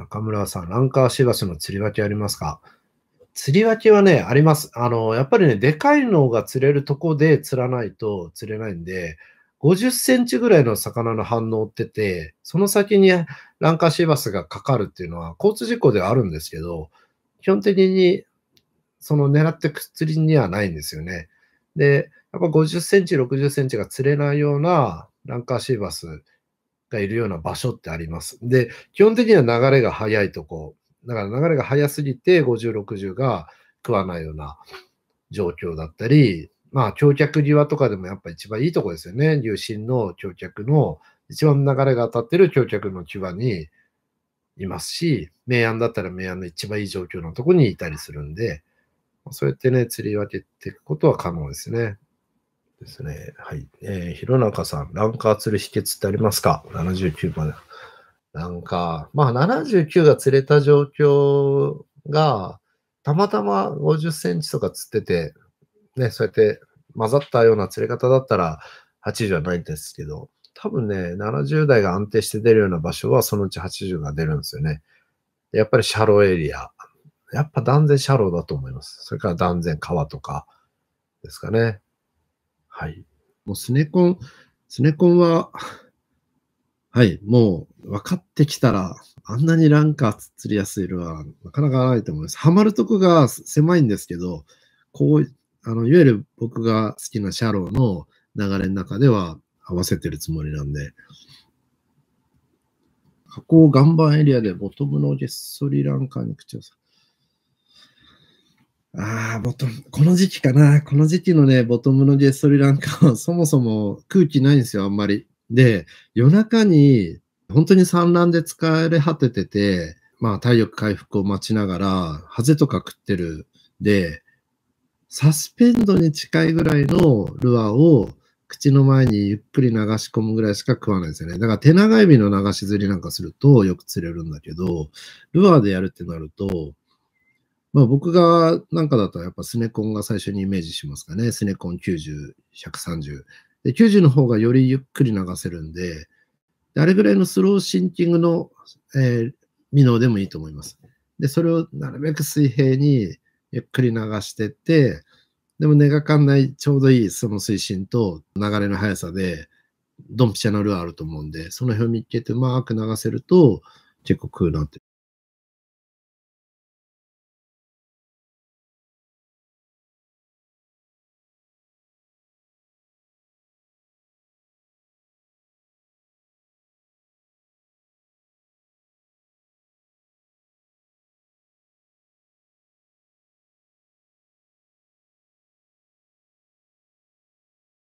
中村さん、ランカーシバスの釣り分けありますか釣り分けはね、あります。あの、やっぱりね、でかいのが釣れるとこで釣らないと釣れないんで、50センチぐらいの魚の反応ってて、その先にランカーシーバスがかかるっていうのは交通事故ではあるんですけど、基本的にその狙ってく釣りにはないんですよね。で、やっぱ50センチ、60センチが釣れないようなランカーシーバスがいるような場所ってあります。で、基本的には流れが速いとこ、だから流れが速すぎて50、60が食わないような状況だったり、まあ、橋脚際とかでもやっぱ一番いいとこですよね。流進の橋脚の、一番流れが当たってる橋脚の際にいますし、明暗だったら明暗の一番いい状況のとこにいたりするんで、そうやってね、釣り分けていくことは可能ですね。ですね。はい。えー、弘中さん、ランカー釣る秘訣ってありますか ?79 まで。なんか、まあ79が釣れた状況が、たまたま50センチとか釣ってて、ね、そうやって混ざったような釣れ方だったら80はないんですけど、多分ね、70代が安定して出るような場所はそのうち80が出るんですよね。やっぱりシャローエリア。やっぱ断然シャローだと思います。それから断然川とかですかね。はい。もうスネコン、スネコンは、はい、もう分かってきたら、あんなにランカー釣りやすいのはなかなかないと思います。ハマるとこが狭いんですけど、こう、あの、いわゆる僕が好きなシャローの流れの中では合わせてるつもりなんで、加工岩盤エリアでボトムのげっそりランカーに口をさああ、ボトム、この時期かな。この時期のね、ボトムのゲストリなんかは、そもそも空気ないんですよ、あんまり。で、夜中に、本当に産卵で疲れ果ててて、まあ、体力回復を待ちながら、ハゼとか食ってる。で、サスペンドに近いぐらいのルアーを口の前にゆっくり流し込むぐらいしか食わないですよね。だから手長指の流し釣りなんかするとよく釣れるんだけど、ルアーでやるってなると、まあ僕がなんかだとやっぱスネコンが最初にイメージしますかね。スネコン90、130。90の方がよりゆっくり流せるんで、あれぐらいのスローシンキングの、えー、未能でもいいと思います。で、それをなるべく水平にゆっくり流してって、でも根がかんないちょうどいいその水深と流れの速さで、ドンピシャなルアーあると思うんで、その辺を見つけてうまく流せると結構食うなって。